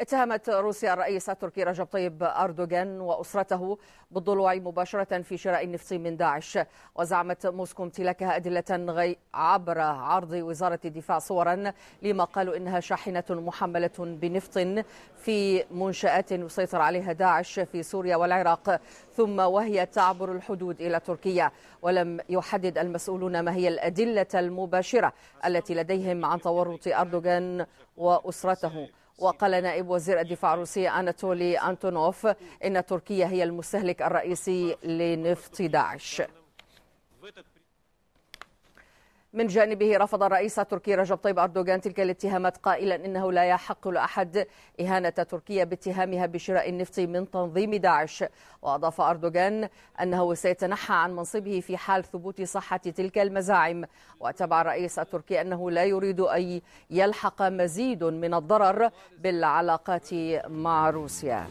اتهمت روسيا الرئيس التركي رجب طيب أردوغان وأسرته بالضلوع مباشرة في شراء النفط من داعش وزعمت موسكو امتلاكها أدلة غي عبر عرض وزارة الدفاع صورا لما قالوا إنها شاحنة محملة بنفط في منشآت يسيطر عليها داعش في سوريا والعراق ثم وهي تعبر الحدود إلى تركيا ولم يحدد المسؤولون ما هي الأدلة المباشرة التي لديهم عن تورط أردوغان وأسرته وقال نائب وزير الدفاع الروسي أناتولي أنتونوف إن تركيا هي المستهلك الرئيسي لنفط داعش من جانبه رفض الرئيس التركي رجب طيب أردوغان تلك الاتهامات قائلا إنه لا يحق لأحد إهانة تركيا باتهامها بشراء النفط من تنظيم داعش وأضاف أردوغان أنه سيتنحى عن منصبه في حال ثبوت صحة تلك المزاعم وتبع الرئيس التركي أنه لا يريد أن يلحق مزيد من الضرر بالعلاقات مع روسيا